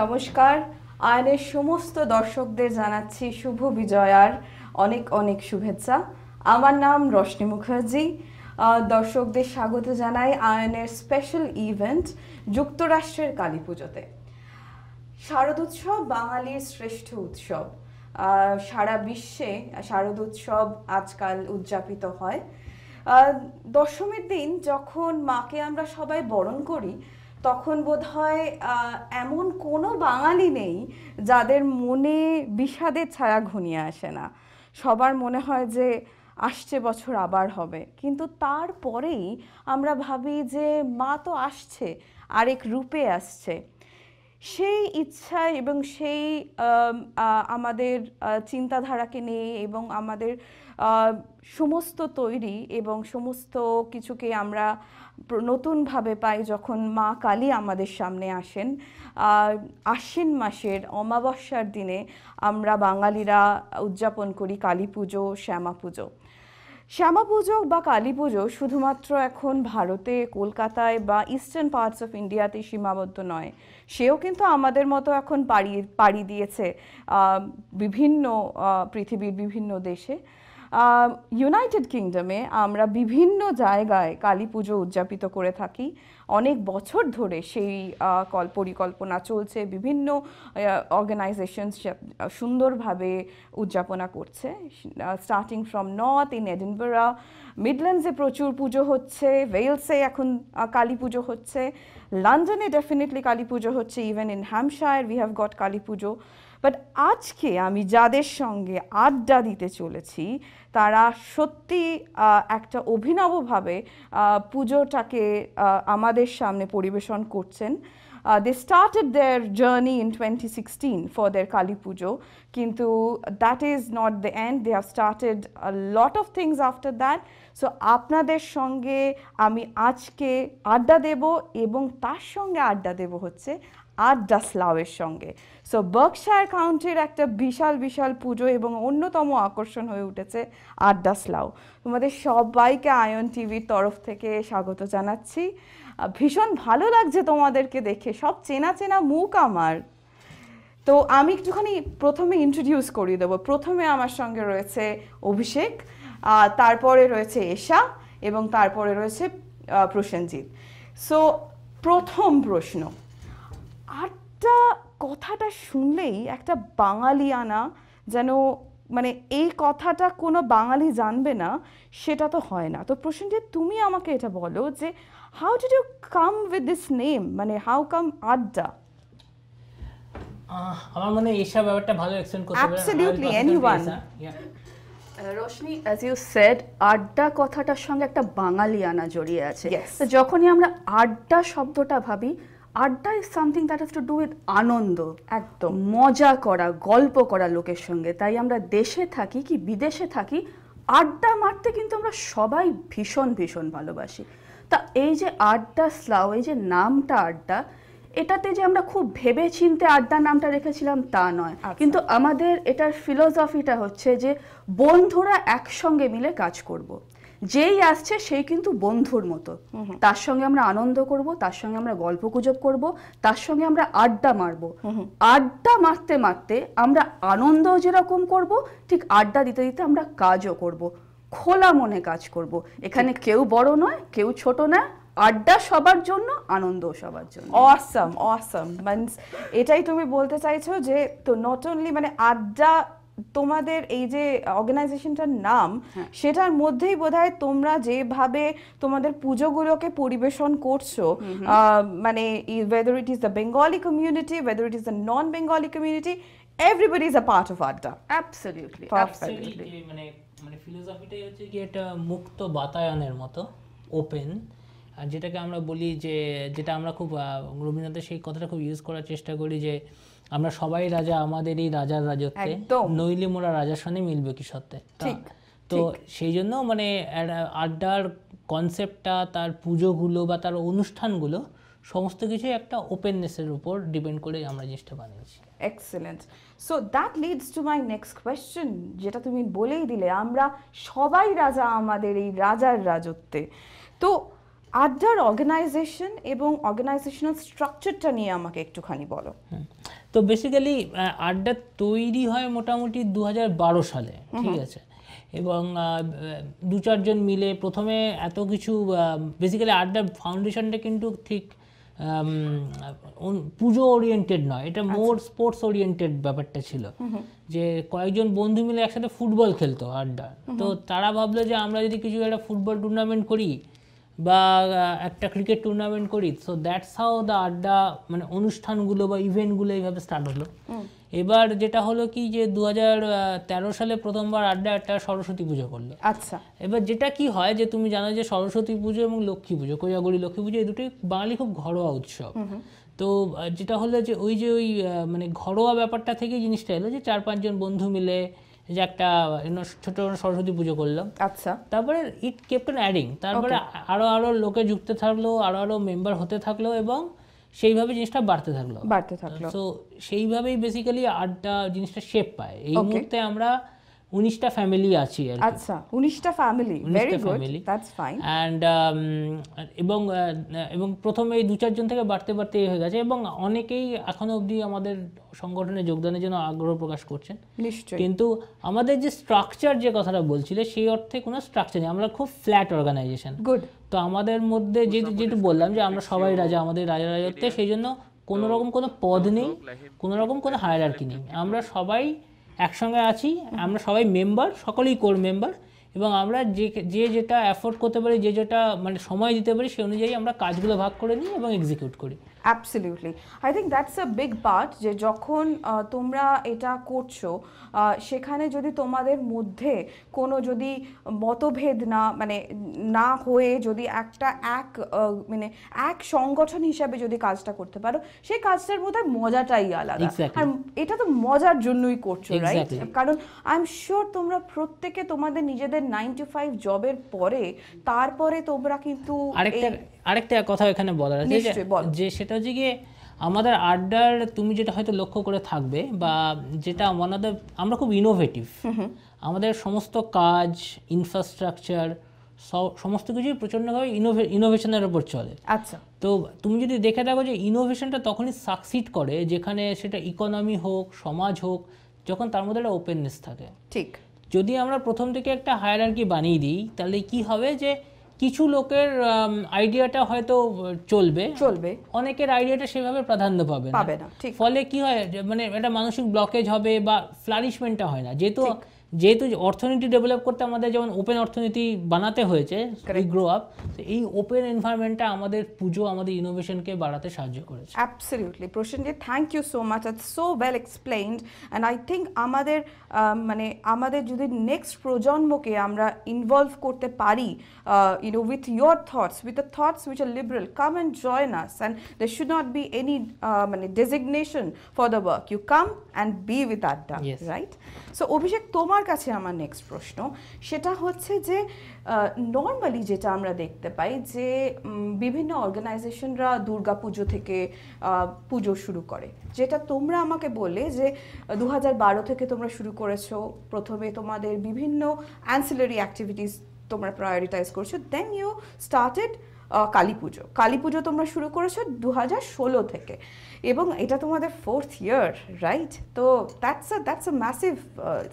নমস্কার আয়নের সমস্ত দর্শকদের জানাচ্ছি শুভ বিজয়ার অনেক অনেক শুভেচ্ছা আমার নাম রশ্মি মুখার্জি দর্শকদের স্বাগত জানাই আয়নের স্পেশাল ইভেন্ট যুক্তরাষ্ট্রের কালী পুজোতে শারদোৎসব বাঙালির শ্রেষ্ঠ উৎসব সারা বিশ্বে শারদোৎসব আজকাল উদযাপিত হয় দশমীর দিন যখন মাকে আমরা সবাই বরণ করি তখন বোধহয় এমন কোনো বাঙালি নেই যাদের মনে বিষাদের ছায়া ঘনিয়ে আসে না সবার মনে হয় যে আসছে বছর আবার হবে কিন্তু তারপরেই আমরা ভাবি যে মা তো আসছে আরেক রূপে আসছে সেই ইচ্ছা এবং সেই আমাদের চিন্তাধারাকে নিয়ে এবং আমাদের সমস্ত তৈরি এবং সমস্ত কিছুকে আমরা নতুনভাবে পাই যখন মা কালী আমাদের সামনে আসেন আশ্বিন মাসের অমাবস্যার দিনে আমরা বাঙালিরা উদযাপন করি কালী পুজো শ্যামা পুজো শ্যামা পুজো বা কালী পুজো শুধুমাত্র এখন ভারতে কলকাতায় বা ইস্টার্ন পার্টস অফ ইন্ডিয়াতে সীমাবদ্ধ নয় সেও কিন্তু আমাদের মতো এখন পাড়ি পাড়ি দিয়েছে বিভিন্ন পৃথিবীর বিভিন্ন দেশে ইউনাইটেড কিংডমে আমরা বিভিন্ন জায়গায় কালী পুজো উদযাপিত করে থাকি অনেক বছর ধরে সেই কল পরিকল্পনা চলছে বিভিন্ন অর্গানাইজেশন সুন্দরভাবে উদযাপনা করছে starting from north in Edinburgh মিডল্যান্ডসে প্রচুর পুজো হচ্ছে ভেলসে এখন কালী পুজো হচ্ছে লন্ডনে ডেফিনেটলি কালী পুজো হচ্ছে even in Hampshire we have got Kali Puja but আজকে আমি যাদের সঙ্গে আড্ডা দিতে চলেছি তারা সত্যি একটা অভিনবভাবে পুজোটাকে আমাদের সামনে পরিবেশন করছেন they started their journey in twenty sixteen for their Kali Puja কিন্তু that is not the end they have started lot of things after that so আপনাদের সঙ্গে আমি আজকে আড্ডা দেব এবং তার সঙ্গে আড্ডা দেব হচ্ছে আর স্লাওয়ের সঙ্গে সো বার্কশায়ার কাউন্টির একটা বিশাল বিশাল পুজো এবং অন্যতম আকর্ষণ হয়ে উঠেছে আর স্লাও তোমাদের সবাইকে আয়ন টিভির তরফ থেকে স্বাগত জানাচ্ছি ভীষণ ভালো লাগছে তোমাদেরকে দেখে সব চেনা চেনা মুখ আমার তো আমি একটুখানি প্রথমে ইন্ট্রোডিউস করিয়ে দেবো প্রথমে আমার সঙ্গে রয়েছে অভিষেক তারপরে রয়েছে এশা এবং তারপরে রয়েছে প্রসেনজিৎ সো প্রথম প্রশ্ন আটটা কথাটা শুনলেই একটা বাঙালিয়ানা যেন মানে এই কথাটা কোনো বাঙালি জানবে না সেটা তো হয় না তো প্রসেনজিৎ তুমি আমাকে এটা বলো যে how did you come with this name মানে হাউ কাম আড্ডা আমার মনে হয় এসব ব্যাপারটা ভালো এক্সপ্লেন করতে পারে absolutely anyone Roshni as you said Adda কথাটার সঙ্গে একটা বাঙালিয়ানা জড়িয়ে আছে যখনই আমরা আড্ডা শব্দটা ভাবি Adda is something that has to do with আনন্দ একদম মজা করা গল্প করা লোকের সঙ্গে তাই আমরা দেশে থাকি কি বিদেশে থাকি আড্ডা মারতে কিন্তু আমরা সবাই ভীষণ ভীষণ ভালোবাসি তা এই যে আড্ডা স্লাও এই যে নামটা আড্ডা এটাতে যে আমরা খুব ভেবে চিনতে আড্ডা নামটা রেখেছিলাম তা নয় আচ্ছা। কিন্তু আমাদের এটার ফিলোসফিটা হচ্ছে যে বন্ধুরা একসঙ্গে মিলে কাজ করব। যেই আসছে সেই কিন্তু বন্ধুর মতো তার সঙ্গে আমরা আনন্দ করব তার সঙ্গে আমরা গল্প গুজব করবো তার সঙ্গে আমরা আড্ডা মারব আড্ডা মারতে মারতে আমরা আনন্দ যেরকম করব ঠিক আড্ডা দিতে দিতে আমরা কাজও করব খোলা মনে কাজ করব এখানে কেউ বড় নয় কেউ ছোট না আড্ডা সবার জন্য আনন্দ সবার জন্য অসম অসম মানে এটাই তুমি বলতে চাইছো যে তো নট অনলি মানে আড্ডা তোমাদের এই যে অর্গানাইজেশনটার নাম হ্যাঁ। সেটার মধ্যেই বোধহয় তোমরা যেভাবে তোমাদের পুজোগুলোকে পরিবেশন করছো মানে whether it is the Bengali community whether it is the non Bengali community everybody is a part of Adda absolutely মানে মানে ফিলোসফিটাই হচ্ছে কি এটা মুক্ত বাতায়নের মতো ওপেন যেটাকে আমরা বলি যে যেটা আমরা খুব রবীন্দ্রনাথের সেই কথাটা খুব ইউজ করার চেষ্টা করি যে আমরা সবাই রাজা আমাদেরই রাজার রাজত্বে নইলে মোরা রাজার সঙ্গে মিলবে কি সত্যে তো সেই জন্য মানে আড্ডার কনসেপ্টটা তার পুজোগুলো বা তার অনুষ্ঠানগুলো সমস্ত কিছু একটা ওপেননেসের উপর ডিপেন্ড করে আমরা জিনিসটা বানিয়েছি excellent so that leads to my next question যেটা তুমি বলেই দিলে আমরা সবাই রাজা আমাদের এই রাজার রাজত্বে তো আড্ডার অর্গানাইজেশন এবং অর্গানাইজেশনাল স্ট্রাকচারটা নিয়ে আমাকে একটুখানি বলো তো বেসিক্যালি আড্ডা তৈরি হয় মোটামুটি দু সালে ঠিক আছে এবং দু চারজন মিলে প্রথমে এত কিছু বেসিক্যালি আড্ডার ফাউন্ডেশনটা কিন্তু ঠিক পুজো ওরিয়েন্টেড নয় এটা মোর স্পোর্টস ওরিয়েন্টেড ব্যাপারটা ছিল যে কয়েকজন বন্ধু মিলে একসাথে ফুটবল খেলতো আড্ডা তো তারা ভাবলো যে আমরা যদি কিছু একটা ফুটবল টুর্নামেন্ট করি বা একটা ক্রিকেট টুর্নামেন্ট করি so that's how the Adda মানে অনুষ্ঠানগুলো বা ইভেন্টগুলো এইভাবে স্টার্ট হলো এবার যেটা হলো কি যে দু সালে প্রথমবার আড্ডা একটা সরস্বতী পুজো করলো আচ্ছা এবার যেটা কি হয় যে তুমি জানো যে সরস্বতী পুজো এবং লক্ষ্মী পুজো কোজাগরি লক্ষ্মী পুজো এই দুটোই বাঙালি খুব ঘরোয়া উৎসব তো যেটা হলো যে ওই যে ওই মানে ঘরোয়া ব্যাপারটা থেকে জিনিসটা এলো যে চার পাঁচজন বন্ধু মিলে যে একটা ছোট সরস্বতী পুজো করলাম আচ্ছা তারপরে ইট কেপ্ট অ্যাডিং তারপরে আরো আরো লোকে যুক্ত থাকলো আরো আরো মেম্বার হতে থাকলো এবং সেইভাবে জিনিসটা বাড়তে থাকলো বাড়তে থাকলো তো সেইভাবেই বেসিক্যালি আড্ডা জিনিসটা শেপ পায় এই মুহূর্তে আমরা উনিশটা ফ্যামিলি আছি আর আচ্ছা উনিশটা family very good that's fine and এবং uh, এবং প্রথমে এই দু চারজন থেকে বাড়তে বাড়তে হয়ে গেছে এবং অনেকেই এখনো অবধি আমাদের সংগঠনে যোগদানের জন্য আগ্রহ প্রকাশ করছেন নিশ্চয়ই কিন্তু আমাদের যে স্ট্রাকচার যে কথাটা বলছিলে সেই অর্থে কোনো স্ট্রাকচার নেই আমরা খুব ফ্ল্যাট অর্গানাইজেশন গুড তো আমাদের মধ্যে যে যেটা বললাম যে আমরা সবাই রাজা আমাদের রাজা রাজত্বে সেই জন্য কোনো রকম কোনো পদ নেই কোনো রকম কোনো হায়ারার্কি নেই আমরা সবাই একসঙ্গে আছি আমরা সবাই মেম্বার সকলেই কোর মেম্বার এবং আমরা যে যে যেটা অ্যাফোর্ড করতে পারি যে যেটা মানে সময় দিতে পারি সেই অনুযায়ী আমরা কাজগুলো ভাগ করে নিই এবং এক্সিকিউট করি absolutely I think that's a big part যে যখন তোমরা এটা করছো সেখানে যদি তোমাদের মধ্যে কোনো যদি মতভেদ না মানে না হয়ে যদি একটা এক মানে এক সংগঠন হিসাবে যদি কাজটা করতে পারো সেই কাজটার মধ্যে মজাটাই আলাদা আর এটা তো মজার জন্যই করছো রাইট কারণ আই এম শিওর তোমরা প্রত্যেকে তোমাদের নিজেদের নাইন টু ফাইভ জবের পরে তারপরে তোমরা কিন্তু আরেকটা কথা এখানে বলার আছে যে সেটা হচ্ছে গিয়ে আমাদের আড্ডার তুমি যেটা হয়তো লক্ষ্য করে থাকবে বা যেটা আমাদের আমরা খুব ইনোভেটিভ আমাদের সমস্ত কাজ ইনফ্রাস্ট্রাকচার সমস্ত কিছুই প্রচণ্ডভাবে ইনোভেশনের ওপর চলে আচ্ছা তো তুমি যদি দেখে দেখো যে ইনোভেশনটা তখনই সাকসিড করে যেখানে সেটা ইকোনমি হোক সমাজ হোক যখন তার মধ্যে একটা ওপেননেস থাকে ঠিক যদি আমরা প্রথম থেকে একটা হায়ারার্কি বানিয়ে দিই তাহলে কি হবে যে কিছু লোকের আইডিয়াটা হয়তো চলবে চলবে অনেকের আইডিয়াটা সেভাবে প্রাধান্য পাবে না ফলে কি হয় মানে একটা মানসিক ব্লকেজ হবে বা ফ্লারিশমেন্টটা হয় না যেহেতু যেহেতু অর্থনীতি ডেভেলপ করতে আমাদের যেমন ওপেন অর্থনীতি বানাতে হয়েছে গ্রো আপ এই ওপেন এনভায়রনমেন্টটা আমাদের পুজো আমাদের ইনোভেশনকে বাড়াতে সাহায্য করেছে absolutely Prosenjit thank you so much আর so well explained and I think আমাদের মানে আমাদের যদি নেক্সট প্রজন্মকে আমরা ইনভলভ করতে পারি you know with your thoughts with the thoughts which are liberal come and join us and they should not be any মানে designation for the work you come and be with Adda right so Abhishek তোমার কাছে আমার next প্রশ্ন সেটা হচ্ছে যে normally যেটা আমরা দেখতে পাই যে বিভিন্ন অর্গানাইজেশনরা দুর্গা পুজো থেকে পুজো শুরু করে যেটা তোমরা আমাকে বললে যে দু থেকে তোমরা শুরু করেছো প্রথমে তোমাদের বিভিন্ন অ্যান্সিলারি অ্যাক্টিভিটিস তোমরা প্রায়োরিটাইজ করছো দেন ইউ স্টার্টেড কালী পুজো কালী পুজো তোমরা শুরু করেছো দু হাজার ষোলো থেকে এবং এটা তোমাদের ফোর্থ ইয়ার রাইট তো that's a that's a massive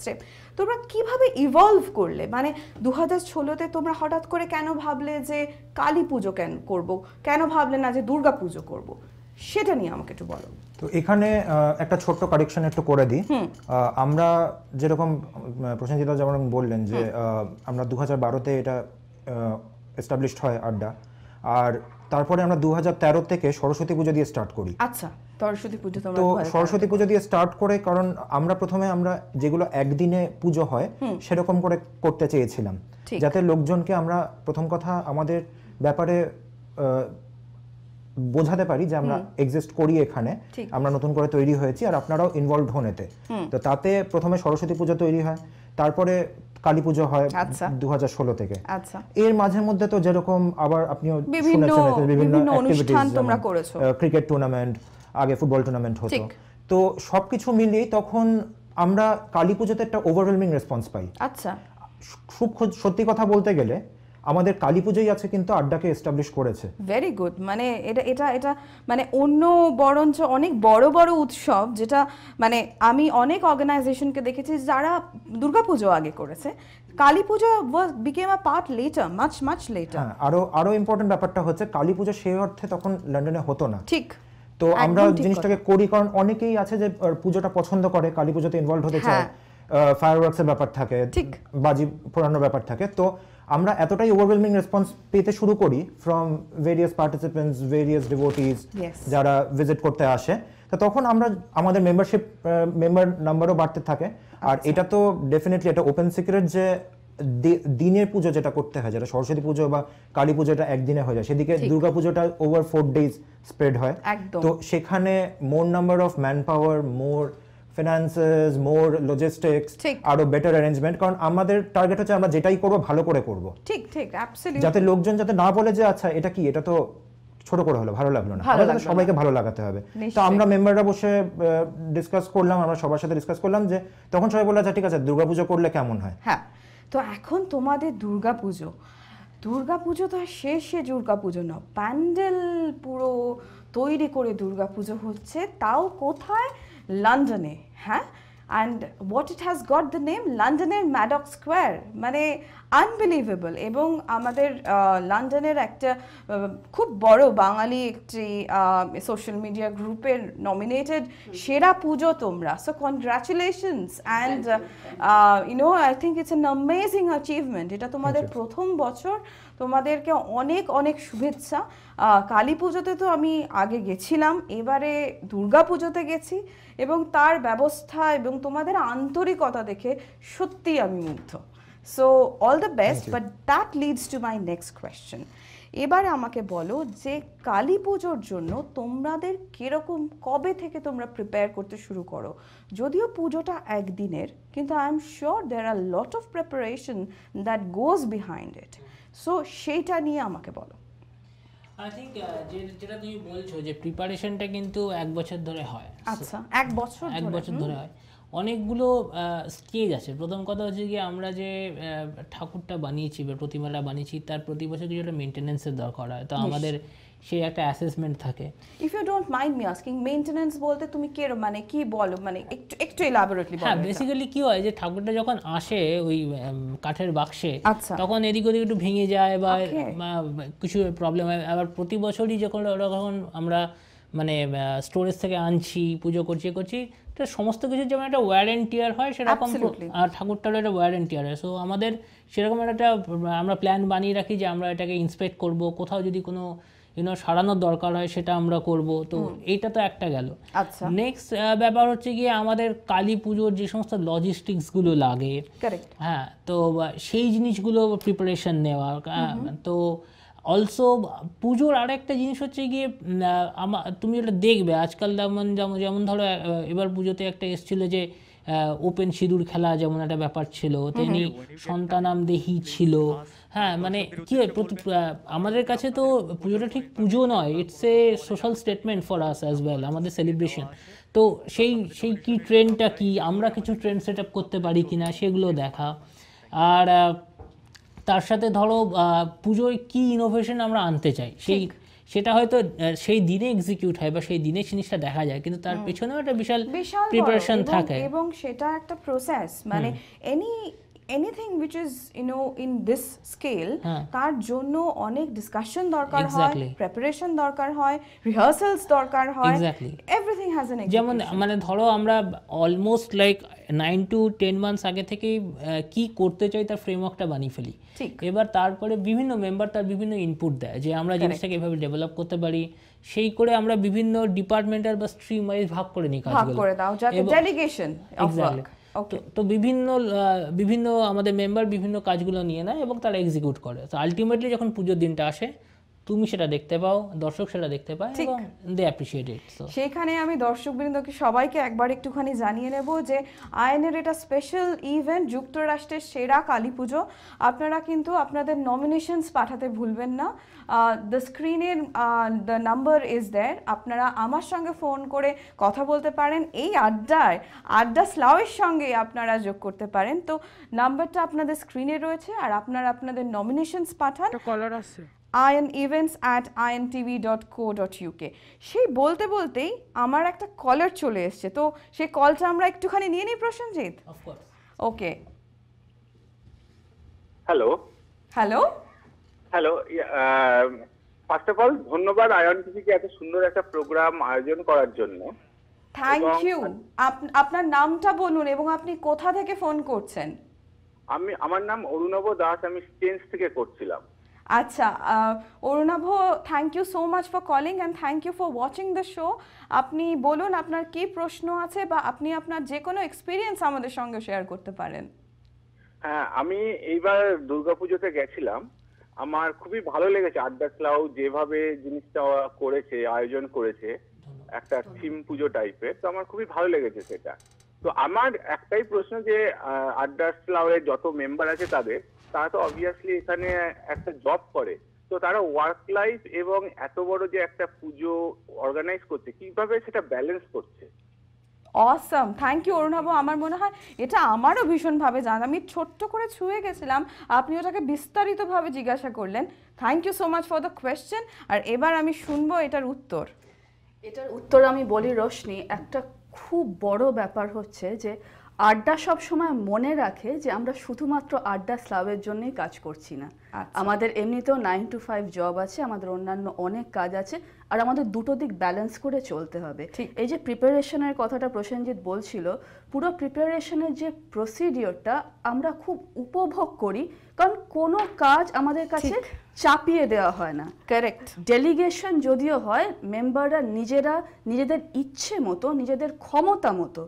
step তোমরা কিভাবে ইভলভ করলে মানে দু হাজার ষোলোতে তোমরা হঠাৎ করে কেন ভাবলে যে কালী পুজো কেন করবো কেন ভাবলে না যে দুর্গা পুজো করবো সেটা নিয়ে আমাকে একটু বলো তো এখানে একটা ছোট্ট কারেকশন একটু করে দিই আমরা যেরকম প্রসেনজিৎ যেমন বললেন যে আমরা দু হাজার বারোতে এটা এস্টাবলিশড হয় আড্ডা আর তারপরে আমরা দু থেকে সরস্বতী পুজো দিয়ে স্টার্ট করি আচ্ছা তো সরস্বতী পুজো দিয়ে স্টার্ট করে কারণ আমরা প্রথমে আমরা যেগুলো একদিনে পুজো হয় সেরকম করে করতে চেয়েছিলাম যাতে লোকজনকে আমরা প্রথম কথা আমাদের ব্যাপারে বোঝাতে পারি যে আমরা এক্সিস্ট করি এখানে আমরা নতুন করে তৈরি হয়েছি আর আপনারাও ইনভলভ হন এতে তো তাতে প্রথমে সরস্বতী পুজো তৈরি হয় তারপরে কালী পুজো হয় আচ্ছা। দু হাজার ষোলো থেকে আচ্ছা। এর মাঝে মধ্যে তো যেরকম আবার আপনিও বিভিন্ন ক্রিকেট টুর্নামেন্ট আগে ফুটবল টুর্নামেন্ট হতো তো সবকিছু মিলিয়ে তখন আমরা কালী পুজোতে একটা ওভারওয়েলমিং রেসপন্স পাই আচ্ছা সত্যি কথা বলতে গেলে আমাদের কালী পুজোই আছে কিন্তু আড্ডাকে এস্টাবলিশ করেছে ভেরি গুড মানে এটা এটা এটা মানে অন্য বরঞ্চ অনেক বড় বড় উৎসব যেটা মানে আমি অনেক অর্গানাইজেশনকে দেখেছি যারা দুর্গাপুজো আগে করেছে Kali Puja became a part later much much later আরো আরো ইম্পর্টেন্ট ব্যাপারটা হচ্ছে কালী পুজো সেই অর্থে তখন লন্ডনে হতো না ঠিক তো আমরা জিনিসটাকে করি কারণ অনেকেই আছে যে পুজোটা পছন্দ করে কালী পুজোতে ইনভলভ হতে হ্যাঁ। চায় ফায়ারওয়ার্কসের ব্যাপার থাকে ঠিক বাজি পোড়ানোর ব্যাপার থাকে তো আমরা এতটাই ওভারওয়েলমিং রেসপন্স পেতে শুরু করি from various participants various devotees যারা ভিজিট করতে আসে তো তখন আমরা আমাদের মেম্বারশিপ মেম্বার নাম্বারও বাড়তে থাকে আর আচ্ছা। এটা তো ডেফিনেটলি এটা ওপেন সিক্রেট যে দিনের পুজো যেটা করতে হয় যেটা সরস্বতী পুজো বা কালী পুজোটা একদিনে হয়ে যায় সেদিকে দুর্গা পুজোটা ওভার ফোর ডেজ স্প্রেড হয় তো সেখানে more number of man power more finances more logistics আরো বেটার অ্যারেঞ্জমেন্ট কারণ আমাদের টার্গেট হচ্ছে আমরা যেটাই করব ভালো করে করব ঠিক ঠিক অ্যাবসলিউটলি যাতে লোকজন যাতে না বলে যে আচ্ছা এটা কি এটা তো ছোট করে হলো ভালো লাগলো না আমাদের সবাইকে ভালো লাগাতে হবে তো আমরা মেম্বাররা বসে ডিসকাস করলাম আমরা সবার সাথে ডিসকাস করলাম যে তখন সবাই বললো আচ্ছা ঠিক আছে দুর্গাপূজা করলে কেমন হয় হ্যাঁ তো এখন তোমাদের দুর্গাপুজো দুর্গাপুজো তো শেষে দুর্গাপুজো না প্যান্ডেল পুরো তৈরি করে দুর্গাপুজো হচ্ছে তাও কোথায় লন্ডনে হ্যাঁ and what it has got the name লন্ডনের ম্যাডক স্কোয়ার মানে আনবিলিভেবল এবং আমাদের লন্ডনের একটা খুব বড় বাঙালি একটি সোশ্যাল মিডিয়া গ্রুপের নমিনেটেড সেরা পুজো তোমরা so congratulations and you know I think it's an amazing achievement এটা তোমাদের প্রথম বছর তোমাদেরকে অনেক অনেক শুভেচ্ছা কালী পুজোতে তো আমি আগে গেছিলাম এবারে দুর্গা পুজোতে গেছি এবং তার ব্যবস্থা এবং তোমাদের আন্তরিকতা দেখে সত্যি আমি মুগ্ধ So all the best, but that leads to my next question. এবারে আমাকে বলো যে কালী পুজোর জন্য তোমাদের কীরকম কবে থেকে তোমরা প্রিপেয়ার করতে শুরু করো যদিও পুজোটা একদিনের কিন্তু I am sure there are lot of preparation that goes behind it so সেইটা নিয়ে আমাকে বলো uh, যেটা তুমি বলছো যে প্রিপারেশনটা কিন্তু এক বছর ধরে হয় আচ্ছা এক বছর এক বছর ধরে হয় অনেকগুলো স্টেজ আছে প্রথম কথা হচ্ছে গিয়ে আমরা যে ঠাকুরটা বানিয়েছি বা প্রতিমাটা বানিয়েছি তার প্রতি বছর কিছু একটা মেনটেন্যান্সের দরকার হয় তো আমাদের সে একটা অ্যাসেসমেন্ট থাকে if you don't mind me asking maintenance বলতে তুমি কে মানে কি বলো মানে একটু একটু এলাবোরেটলি হ্যাঁ বেসিক্যালি কি হয় যে ঠাকুরটা যখন আসে ওই কাঠের বাক্সে আচ্ছা। তখন এদিক ওদিক একটু ভেঙে যায় বা কিছু প্রবলেম হয় আবার প্রতি বছরই যখন যখন আমরা মানে স্টোরেজ থেকে আনছি পুজো করছি করছি সমস্ত কিছুর যেমন একটা ওয়ারেন্টিয়ার হয় সেরকম আর ঠাকুরটারও একটা ওয়ারেন্টিয়ার হয় সো আমাদের সেরকম একটা আমরা প্ল্যান বানিয়ে রাখি যে আমরা এটাকে ইন্সপেক্ট করব কোথাও যদি কোনো ইউনো সারানোর দরকার হয় সেটা আমরা করব তো এইটা তো একটা গেল নেক্সট আচ্ছা। ব্যাপার হচ্ছে গিয়ে আমাদের কালী পুজোর যে সমস্ত লজিস্টিক্সগুলো লাগে হ্যাঁ তো সেই জিনিসগুলো প্রিপারেশন নেওয়া তো অলসো পুজোর আর একটা জিনিস হচ্ছে গিয়ে আমার তুমি ওটা দেখবে আজকাল যেমন যেমন যেমন ধরো এবার পুজোতে একটা এসেছিলো যে ওপেন সিঁদুর খেলা যেমন একটা ব্যাপার ছিল তেমনি সন্তানাম দেহি ছিল হ্যাঁ মানে কি হয় আমাদের কাছে তো পুজোটা ঠিক পুজো নয় it's a social statement for us as well আমাদের সেলিব্রেশন তো সেই সেই কি ট্রেন্ডটা কি আমরা কিছু ট্রেন্ড সেট আপ করতে পারি কি না সেগুলো দেখা আর তার সাথে ধরো পুজোয় কি ইনোভেশন আমরা আনতে চাই সেই সেটা হয়তো সেই দিনে এক্সিকিউট হয় বা সেই দিনে জিনিসটা দেখা যায় কিন্তু তার পেছনেও একটা বিশাল প্রিপারেশন থাকে এবং সেটা একটা প্রসেস মানে any anything which is you know in this scale তার জন্য অনেক ডিসকাশন দরকার হয় প্রিপারেশন দরকার হয় রিহার্সালস দরকার হয় এভরিথিং হ্যাজ এন যেমন মানে ধরো আমরা almost like nine to ten months আগে থেকেই কি করতে চাই তার ফ্রেমওয়ার্কটা বানিয়ে ফেলি এবার তারপরে বিভিন্ন মেম্বার তার বিভিন্ন ইনপুট দেয় যে আমরা জিনিসটাকে এভাবে ডেভেলপ করতে পারি সেই করে আমরা বিভিন্ন ডিপার্টমেন্টের বা স্ট্রিম ভাগ করে নিই কাজগুলো ভাগ করে দাও যাতে ডেলিগেশন অফ ওয়ার্ক ওকে তো বিভিন্ন বিভিন্ন আমাদের মেম্বার বিভিন্ন কাজগুলো নিয়ে নেয় এবং তারা এক্সিকিউট করে তো আলটিমেটলি যখন পুজোর দিনটা আসে তুমি সেটা দেখতে পাও দর্শক সেটা দেখতে পায় এবং দে অ্যাপ্রিশিয়েট ইট সেখানে আমি দর্শকবৃন্দকে সবাইকে একবার একটুখানি জানিয়ে নেব যে আইনের এটা স্পেশাল ইভেন্ট যুক্তরাষ্ট্রের সেরা কালী পুজো আপনারা কিন্তু আপনাদের নমিনেশনস পাঠাতে ভুলবেন না দ্য স্ক্রিনের দ্য নাম্বার ইজ দেয়ার আপনারা আমার সঙ্গে ফোন করে কথা বলতে পারেন এই আড্ডায় আড্ডা স্লাউয়ের সঙ্গে আপনারা যোগ করতে পারেন তো নাম্বারটা আপনাদের স্ক্রিনে রয়েছে আর আপনারা আপনাদের নমিনেশনস পাঠান কলার আছে Ion events at Ion TV dot co dot UK সেই বলতে বলতেই আমার একটা কলার চলে এসছে তো সেই কলটা আমরা একটুখানি নিয়ে নিই Prosenjit okay hello hello hello first of all ধন্যবাদ আয়ন কে এত সুন্দর একটা প্রোগ্রাম আয়োজন করার জন্য থ্যাংক ইউ আপনার নামটা বলুন এবং আপনি কোথা থেকে ফোন করছেন আমি আমার নাম অরুণব দাস আমি স্টেন্স থেকে করছিলাম আচ্ছা Arunabha thank you so much for calling and thank you for watching the show আপনি বলুন আপনার কি প্রশ্ন আছে বা আপনি আপনার যে কোনো এক্সপিরিয়েন্স আমাদের সঙ্গে শেয়ার করতে পারেন হ্যাঁ আমি এইবার দুর্গাপুজোতে গেছিলাম আমার খুবই ভালো লেগেছে আড্ডা ক্লাউ যেভাবে জিনিসটা করেছে আয়োজন করেছে একটা থিম পুজো টাইপের তো আমার খুবই ভালো লেগেছে সেটা তো আমার একটাই প্রশ্ন যে আড্ডা ক্লাউ যত মেম্বার আছে তাদের তারা তো অবভিয়াসলি এখানে একটা জব করে তো তারা ওয়ার্ক লাইফ এবং এত বড় যে একটা পুজো অর্গানাইজ করছে কিভাবে সেটা ব্যালেন্স করছে অসম থ্যাংক ইউ অরুণাবু আমার মনে হয় এটা আমারও ভীষণভাবে জানা আমি ছোট্ট করে ছুঁয়ে গেছিলাম আপনি ওটাকে বিস্তারিতভাবে জিজ্ঞাসা করলেন thank you so much for the question আর এবার আমি শুনবো এটার উত্তর এটার উত্তর আমি বলি রোশনি একটা খুব বড় ব্যাপার হচ্ছে যে আড্ডা সব সময় মনে রাখে যে আমরা শুধুমাত্র আড্ডা স্লাবের জন্যই কাজ করছি না আচ্ছা। আমাদের এমনিতেও নাইন টু ফাইভ জব আছে আমাদের অন্যান্য অনেক কাজ আছে আর আমাদের দুটো দিক ব্যালেন্স করে চলতে হবে এই যে প্রিপারেশনের কথাটা প্রসেনজিৎ বলছিল পুরো প্রিপারেশনের যে প্রসিডিওরটা আমরা খুব উপভোগ করি কারণ কোনো কাজ আমাদের কাছে চাপিয়ে দেওয়া হয় না কারেক্ট ডেলিগেশন যদিও হয় মেম্বাররা নিজেরা নিজেদের ইচ্ছে মতো নিজেদের ক্ষমতা মতো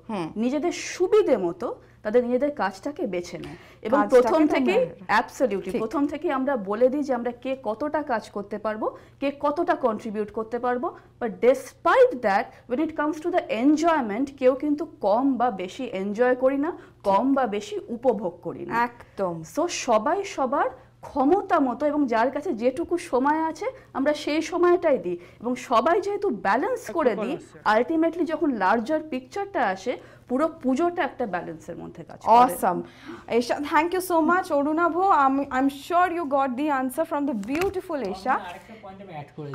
নিজেদের সুবিধে মতো তাদের নিজেদের কাজটাকে বেছে নেয় এবং প্রথম থেকে অ্যাবসলিউটলি প্রথম থেকে আমরা বলে দিই যে আমরা কে কতটা কাজ করতে পারবো কে কতটা কন্ট্রিবিউট করতে পারবো but despite that when it comes to the enjoyment কেউ কিন্তু কম বা বেশি এনজয় করি না কম বা বেশি উপভোগ করি না একদম সো সবাই সবার ক্ষমতা মতো এবং যার কাছে যেটুকু সময় আছে আমরা সেই সময়টাই দিই এবং সবাই যেহেতু ব্যালেন্স করে দিই আলটিমেটলি যখন লার্জার পিকচারটা আসে পুরো পুজোটা একটা ব্যালেন্সের মধ্যে কাজ করে awesome Esha thank you so much Arunabha I am sure you got the answer from the beautiful Esha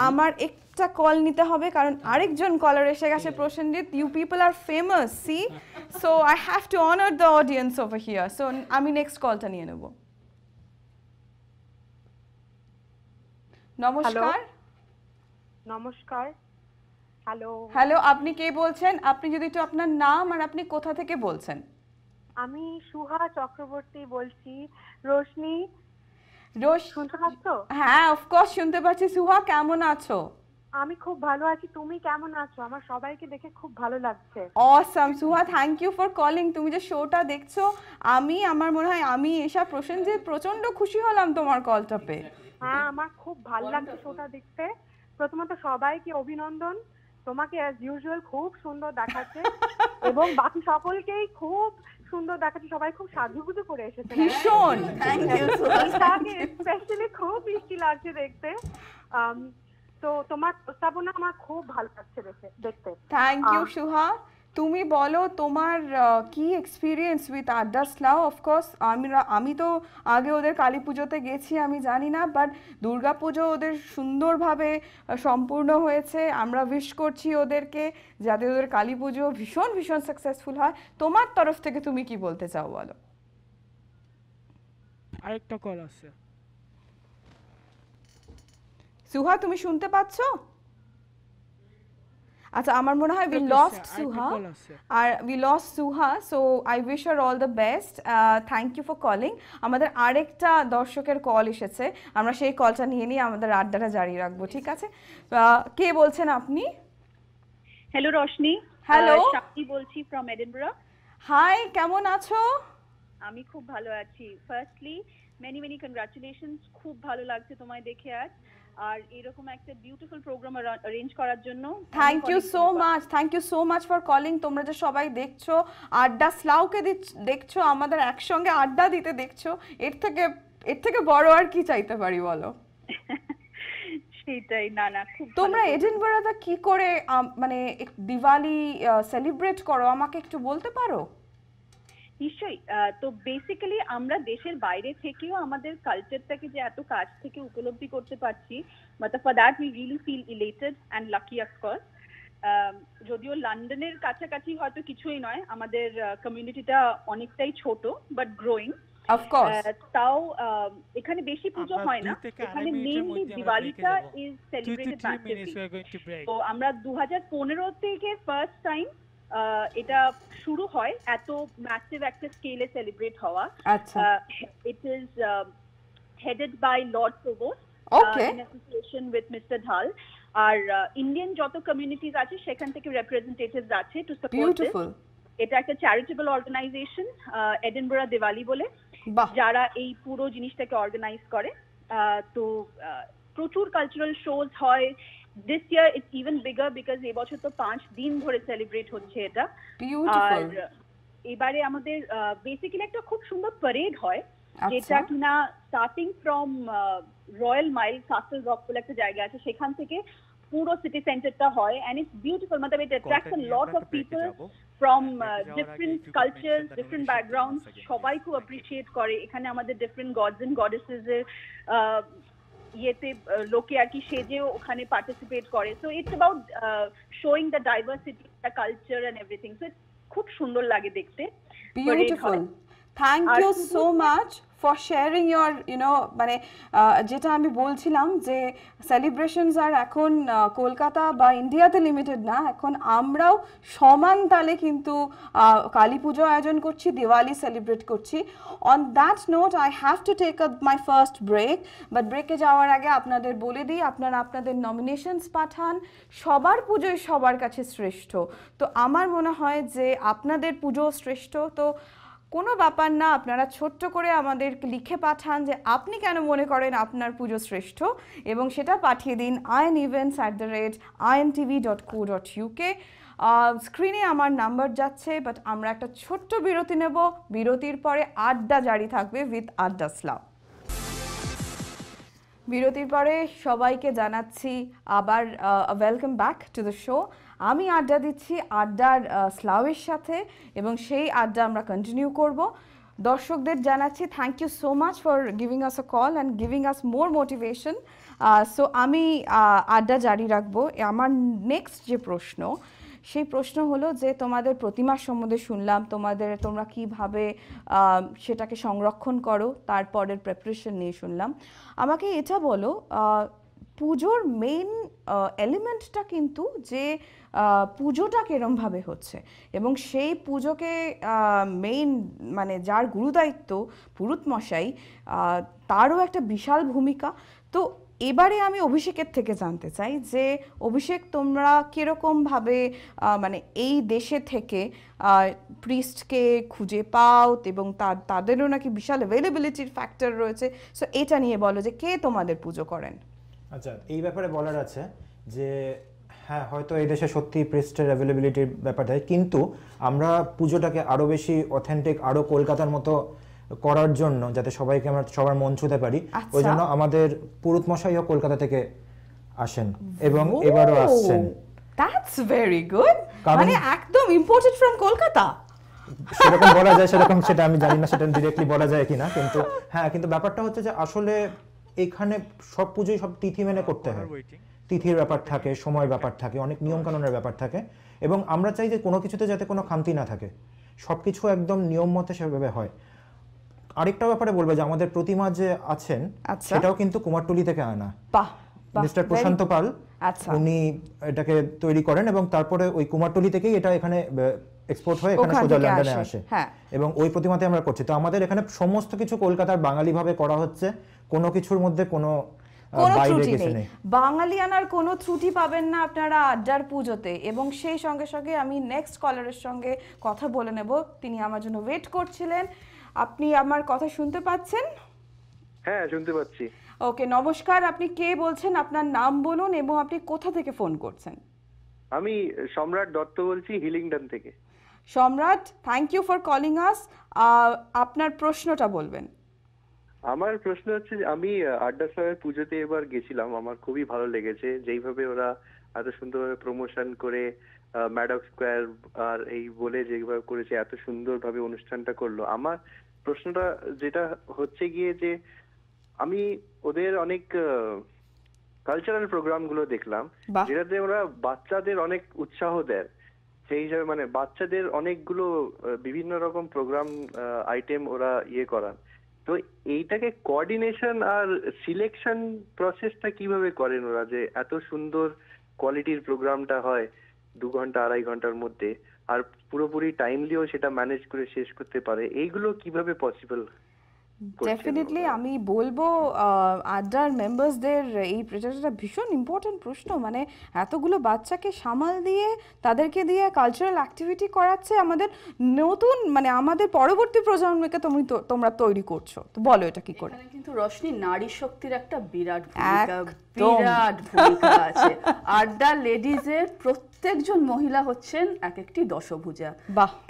আমার একটা কল নিতে হবে কারণ আরেকজন কলার এসে গেছে Prosenjit you people are famous see so I have to honour the audience of here so আমি next কলটা নিয়ে নেব নমস্কার নমস্কার হ্যালো হ্যালো আপনি কে বলছেন আপনি যদি একটু আপনার নাম আর আপনি কোথা থেকে বলছেন আমি সুহা চক্রবর্তী বলছি রোশনি রোশ শুনতে পাচ্ছ হ্যাঁ অফকোর্স শুনতে পাচ্ছি সুহা কেমন আছো আমি খুব ভালো আছি তুমি কেমন আছো আমার সবাইকে দেখে খুব ভালো লাগছে awesome Suha thank you for calling তুমি যে শোটা দেখছো আমি আমার মনে হয় আমি এসা যে প্রচন্ড খুশি হলাম তোমার কলটা পেয়ে হ্যাঁ আমার খুব ভালো লাগছে শোটা দেখতে প্রথমত সবাইকে অভিনন্দন তোমাকে অ্যাজ ইউজুয়াল খুব সুন্দর দেখাচ্ছে এবং বাকি সকলকেই খুব সুন্দর দেখাচ্ছে সবাই খুব সাধুভূত করে এসেছে ভীষণ থ্যাংক তাকে স্পেশালি খুব মিষ্টি লাগছে দেখতে um, তো তোমার প্রস্তাবনা আমার খুব ভালো লাগছে দেখতে থ্যাংক ইউ um, সুহা তুমি বলো তোমার কি এক্সপিরিয়েন্স উইথ আড্ডা স্লাও অফকোর্স আমি আমি তো আগে ওদের কালী পুজোতে গেছি আমি জানি না বাট দুর্গা পুজো ওদের সুন্দরভাবে সম্পূর্ণ হয়েছে আমরা উইশ করছি ওদেরকে যাতে ওদের কালী পুজো ভীষণ ভীষণ সাকসেসফুল হয় তোমার তরফ থেকে তুমি কি বলতে চাও বলো আরেকটা কল আছে সুহা তুমি শুনতে পাচ্ছ আচ্ছা আমার মনে হয় উই লস্ট সুহা আর we lost Suha so I wish আর all the best thank you for calling আমাদের আরেকটা দর্শকের কল এসেছে আমরা সেই কলটা নিয়ে নিয়ে আমাদের আড্ডাটা জারি রাখবো ঠিক আছে uh, কে বলছেন আপনি হ্যালো রশনি হ্যালো শাকি বলছি ফ্রম এডিনবরা হাই কেমন আছো আমি খুব ভালো আছি ফার্স্টলি মেনি মেনি কংগ্রাচুলেশনস খুব ভালো লাগছে তোমায় দেখে আজ আর এরকম একটা বিউটিফুল প্রোগ্রাম অ্যারেঞ্জ করার জন্য thank you so much thank you so much for calling তোমরা যে সবাই দেখছো আড্ডা স্লাউকে দেখছো আমাদের একসঙ্গে আড্ডা দিতে দেখছো এর থেকে এর থেকে বড় আর কি চাইতে পারি বলো সেটাই না না খুব তোমরা এডিনবারাটা কি করে মানে দিওয়ালি সেলিব্রেট করো আমাকে একটু বলতে পারো নিশ্চয়ই তো বেসিক্যালি আমরা দেশের বাইরে থেকেও আমাদের কালচারটাকে যে এত কাছ থেকে উপলব্ধি করতে পারছি মতলব for that we really feel elated and lucky of course যদিও লন্ডনের কাছাকাছি হয়তো কিছুই নয় আমাদের কমিউনিটিটা অনেকটাই ছোট বাট গ্রোয়িং তাও এখানে বেশি পুজো হয় না এখানে মেনলি দিওয়ালিটা ইজ সেলিব্রেটেড তো আমরা দু হাজার পনেরো থেকে ফার্স্ট টাইম এটা শুরু হয় এত ম্যাসিভ একটা স্কেলে সেলিব্রেট হওয়া it is headed by lord provost association with mister Dhal আর ইন্ডিয়ান uh, যত কমিউনিটিজ আছে সেখান থেকে রিপ্রেজেন্টেটিভস আছে টু সাপোর্ট এটা একটা চ্যারিটেবল অর্গানাইজেশন এডিনবরা দিওয়ালি বলে যারা এই পুরো জিনিসটাকে অর্গানাইজ করে তো প্রচুর কালচারাল শোজ হয় this year it's even bigger because এবছর তো পাঁচ দিন ধরে সেলিব্রেট হচ্ছে এটা আর এবারে আমাদের বেসিক্যালি একটা খুব সুন্দর প্যারেড হয় আচ্ছা। যেটা কিনা starting from Royal Mile Castle Rock বলে একটা জায়গা আছে সেখান থেকে পুরো সিটি সেন্টারটা হয় এন্ড ইটস বিউটিফুল মানে it attracts a lot of people from different culture different background সবাই খুব অ্যাপ্রিসিয়েট করে এখানে আমাদের ডিফারেন্ট গডস এন্ড গডেসেস এর ইয়েতে লোকে আর কি সেজেও ওখানে পার্টিসিপেট করে so it's about showing the diversity the culture and everything so খুব সুন্দর লাগে দেখতে thank you so much for sharing your you know মানে যেটা আমি বলছিলাম যে সেলিব্রেশনস আর এখন কলকাতা বা ইন্ডিয়াতে লিমিটেড না এখন আমরাও সমান তালে কিন্তু কালী পুজো আয়োজন করছি দিওয়ালি সেলিব্রেট করছি on that note I have to take up my first break but ব্রেকে যাওয়ার আগে আপনাদের বলে দিই আপনারা আপনাদের নমিনেশনস পাঠান সবার পুজোই সবার কাছে শ্রেষ্ঠ তো আমার মনে হয় যে আপনাদের পুজো শ্রেষ্ঠ তো কোনো ব্যাপার না আপনারা ছোট্ট করে আমাদের লিখে পাঠান যে আপনি কেন মনে করেন আপনার পুজো শ্রেষ্ঠ এবং সেটা পাঠিয়ে দিন Ion events at the rate Ion TV dot co dot UK স্ক্রিনে আমার নাম্বার যাচ্ছে বাট আমরা একটা ছোট্ট বিরতি নেব বিরতির পরে আড্ডা জারি থাকবে উইথ আড্ডা স্লাম বিরতির পরে সবাইকে জানাচ্ছি আবার welcome back to the show আমি আড্ডা দিচ্ছি আড্ডার স্লাউয়ের সাথে এবং সেই আড্ডা আমরা কন্টিনিউ করব দর্শকদের জানাচ্ছি thank you so much for giving us a call and giving us more motivation so আমি আড্ডা জারি রাখবো আমার নেক্সট যে প্রশ্ন সেই প্রশ্ন হলো যে তোমাদের প্রতিমার সম্বন্ধে শুনলাম তোমাদের তোমরা কিভাবে সেটাকে সংরক্ষণ করো তারপরের প্রিপারেশন নিয়ে শুনলাম আমাকে এটা বলো পুজোর মেন এলিমেন্টটা কিন্তু যে পুজোটা কেরমভাবে হচ্ছে এবং সেই পুজোকে মেইন মানে যার গুরুদায়িত্ব পুরুত মশাই তারও একটা বিশাল ভূমিকা তো এবারে আমি অভিষেকের থেকে জানতে চাই যে অভিষেক তোমরা কীরকমভাবে মানে এই দেশে থেকে প্রিস্টকে খুঁজে পাও এবং তাদেরও নাকি বিশাল অ্যাভেলেবিলিটির ফ্যাক্টর রয়েছে সো এটা নিয়ে বলো যে কে তোমাদের পুজো করেন আচ্ছা এই ব্যাপারে বলার আছে যে হ্যাঁ হয়তো এই দেশে সত্যি প্রেস্টের অ্যাভেলেবিলিটির ব্যাপারটা কিন্তু আমরা পুজোটাকে আরও বেশি অথেন্টিক আরও কলকাতার মতো করার জন্য যাতে সবাইকে আমরা সবার মন ছুঁতে পারি আচ্ছা। ওই জন্য আমাদের পুরুত মশাইও কলকাতা থেকে আসেন এবং এবারও আসছেন দ্যাটস ভেরি গুড মানে একদম ইম্পোর্টেড ফ্রম কলকাতা সেরকম বলা যায় সেরকম সেটা আমি জানি না সেটা ডিরেক্টলি বলা যায় কিনা কিন্তু হ্যাঁ কিন্তু ব্যাপারটা হচ্ছে যে আসলে এখানে সব পুজোই সব তিথি মেনে হ্যাঁ, করতে হয় তিথির ব্যাপার হ্যাঁ, থাকে সময় হ্যাঁ। ব্যাপার থাকে অনেক নিয়মকানুনের ব্যাপার থাকে এবং আমরা চাই যে কোনো কিছুতে যাতে কোনো খামতি না থাকে সব কিছু একদম নিয়ম মতে সেভাবে হয় আরেকটা ব্যাপারে বলবে যে আমাদের প্রতিমা যে আছেন আচ্ছা। সেটাও কিন্তু কুমারটুলি থেকে আনা মিস্টার প্রশান্ত পাল আচ্ছা। উনি এটাকে তৈরি করেন এবং তারপরে ওই কুমারটুলি থেকেই এটা এখানে এক্সপোর্ট হয়ে এখানে সোজা লন্ডনে আসে হ্যাঁ। এবং ওই প্রতিমাতে আমরা করছি তো আমাদের এখানে সমস্ত কিছু কলকাতার বাঙালি ভাবে করা হচ্ছে কোনো কিছুর মধ্যে কোনো ত্রুটি নেই বাঙালিয়ানার কোনো ত্রুটি পাবেন না আপনারা আড্ডার পুজোতে এবং সেই সঙ্গে সঙ্গে আমি নেক্সট কলারের সঙ্গে কথা বলে নেব তিনি আমার জন্য ওয়েট করছিলেন আপনি আমার কথা শুনতে পাচ্ছেন হ্যাঁ শুনতে পাচ্ছি ওকে নমস্কার আপনি কে বলছেন আপনার নাম বলুন এবং আপনি কোথা থেকে ফোন করছেন আমি সম্রাট দত্ত বলছি হিলিংডন থেকে Samrat thank you for calling us আপনার প্রশ্নটা বলবেন আমার প্রশ্ন হচ্ছে আমি আড্ডা সাহেবের পুজোতে এবার গেছিলাম আমার খুবই ভালো লেগেছে যেইভাবে ওরা এত সুন্দরভাবে প্রমোশন করে ম্যাডক স্কোয়ার আর এই বলে যেভাবে করেছে এত সুন্দরভাবে অনুষ্ঠানটা করলো আমার প্রশ্নটা যেটা হচ্ছে গিয়ে যে আমি ওদের অনেক কালচারাল প্রোগ্রামগুলো দেখলাম যেটাতে ওরা বাচ্চাদের অনেক উৎসাহ দেয় সেই হিসাবে মানে বাচ্চাদের অনেকগুলো বিভিন্ন রকম প্রোগ্রাম আইটেম ওরা ইয়ে করান তো এইটাকে কোঅর্ডিনেশন আর সিলেকশন প্রসেসটা কিভাবে করেন ওরা যে এত সুন্দর কোয়ালিটির প্রোগ্রামটা হয় দু ঘন্টা আড়াই ঘন্টার মধ্যে আর পুরোপুরি টাইমলিও সেটা ম্যানেজ করে শেষ করতে পারে এইগুলো কিভাবে পসিবল ডেফিনেটলি আমি বলবো আড্ডার মেম্বারসদের এই প্রচারটা ভীষণ ইম্পর্ট্যান্ট প্রশ্ন মানে এতগুলো বাচ্চাকে সামাল দিয়ে তাদেরকে দিয়ে কালচারাল অ্যাক্টিভিটি করাচ্ছে আমাদের নতুন মানে আমাদের পরবর্তী প্রজন্মকে তুমি তোমরা তৈরি করছো তো বলো এটা কি করে কিন্তু রশনি নারী শক্তির একটা বিরাট বিরাট ভূমিকা আছে আড্ডা লেডিজের প্রত্যেকজন মহিলা হচ্ছেন এক একটি দশভুজা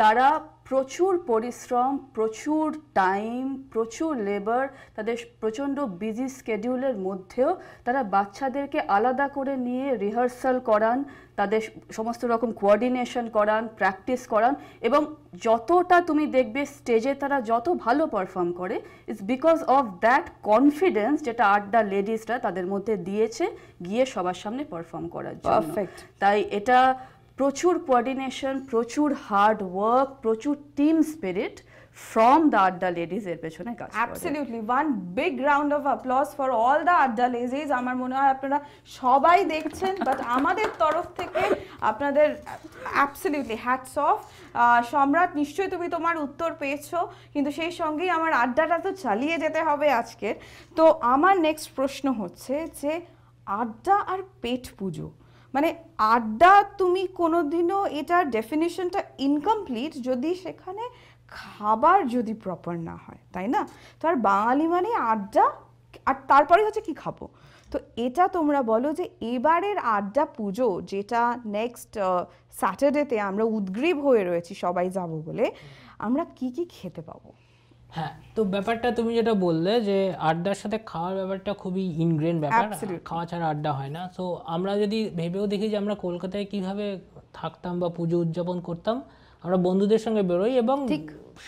তারা প্রচুর পরিশ্রম প্রচুর টাইম প্রচুর লেবার তাদের প্রচণ্ড বিজি স্কেডিউলের মধ্যেও তারা বাচ্চাদেরকে আলাদা করে নিয়ে রিহার্সাল করান তাদের সমস্ত রকম কোয়ার্ডিনেশন করান প্র্যাকটিস করান এবং যতটা তুমি দেখবে স্টেজে তারা যত ভালো পারফর্ম করে it's because of that confidence যেটা আড্ডা লেডিসরা তাদের মধ্যে দিয়েছে গিয়ে সবার সামনে পারফর্ম করার জন্য তাই এটা প্রচুর কোয়ার্ডিনেশন প্রচুর হার্ড ওয়ার্ক প্রচুর team spirit from the Adda ladies এর পেছনে কাজ করে one big big of applause for all all Adda Adda আমার মনে হয় আপনারা সবাই দেখছেন বাট আমাদের তরফ থেকে আপনাদের absolutely হ্যাটস অফ সম্রাট নিশ্চয়ই তুমি তোমার উত্তর পেয়েছো কিন্তু সেই সঙ্গেই আমার আড্ডাটা তো চালিয়ে যেতে হবে আজকের তো আমার নেক্সট প্রশ্ন হচ্ছে যে আড্ডা আর পেট পুজো মানে আড্ডা তুমি কোনোদিনও এটার ডেফিনেশনটা ইনকমপ্লিট যদি সেখানে খাবার যদি প্রপার না হয় তাই না তো আর বাঙালি মানে আড্ডা আর তারপরে হচ্ছে কি খাবো তো এটা তোমরা বলো যে এবারের আড্ডা পুজো যেটা নেক্সট স্যাটারডেতে আমরা উদ্গ্রীব হয়ে রয়েছি সবাই যাব বলে আমরা কি কি খেতে পাবো হ্যাঁ তো ব্যাপারটা তুমি যেটা বললে যে আড্ডার সাথে খাওয়ার ব্যাপারটা খুবই ইনগ্রেন ব্যাপার খাওয়া ছাড়া আড্ডা হয় না সো আমরা যদি ভেবেও দেখি যে আমরা কলকাতায় কিভাবে থাকতাম বা পুজো উদযাপন করতাম আমরা বন্ধুদের সঙ্গে বেরোই এবং